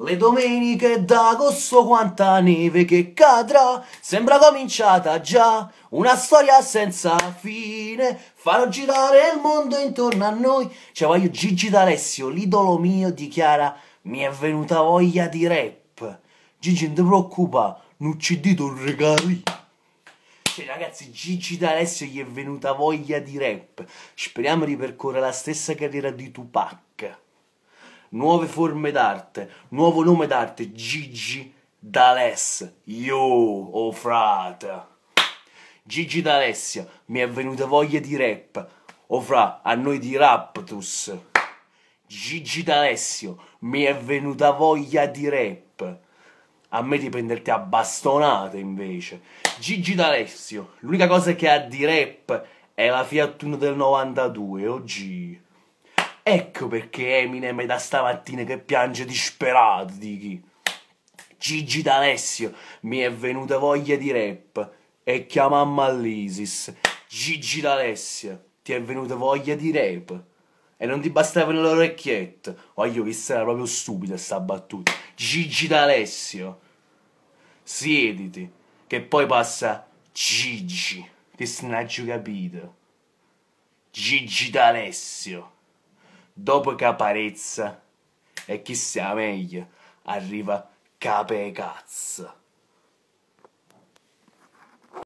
Le domeniche d'agosto quanta neve che cadrà, sembra cominciata già una storia senza fine, farò girare il mondo intorno a noi. Cioè voglio Gigi D'Alessio, l'idolo mio, dichiara, mi è venuta voglia di rap. Gigi, non ti preoccupa, non ci dito un regali. Cioè, ragazzi, Gigi D'Alessio gli è venuta voglia di rap. Speriamo di percorrere la stessa carriera di Tupac nuove forme d'arte, nuovo nome d'arte, Gigi D'Aless. Yo, oh frate. Gigi D'Alessia, mi è venuta voglia di rap. O oh fra, a noi di Raptus. Gigi D'Alessio, mi è venuta voglia di rap. A me di prenderti a bastonate invece. Gigi D'Alessio, l'unica cosa che ha di rap è la Fiat Uno del 92, oggi. Ecco perché Eminem è da stamattina che piange disperato, dichi. Gigi D'Alessio, mi è venuta voglia di rap e chiamamma all'Isis. Gigi D'Alessio, ti è venuta voglia di rap e non ti bastavano le orecchiette. Voglio che sarà proprio stupida sta battuta. Gigi D'Alessio, siediti, che poi passa Gigi, ti snaggio capito. Gigi D'Alessio dopo Caparezza e chi sia meglio arriva Capecazza.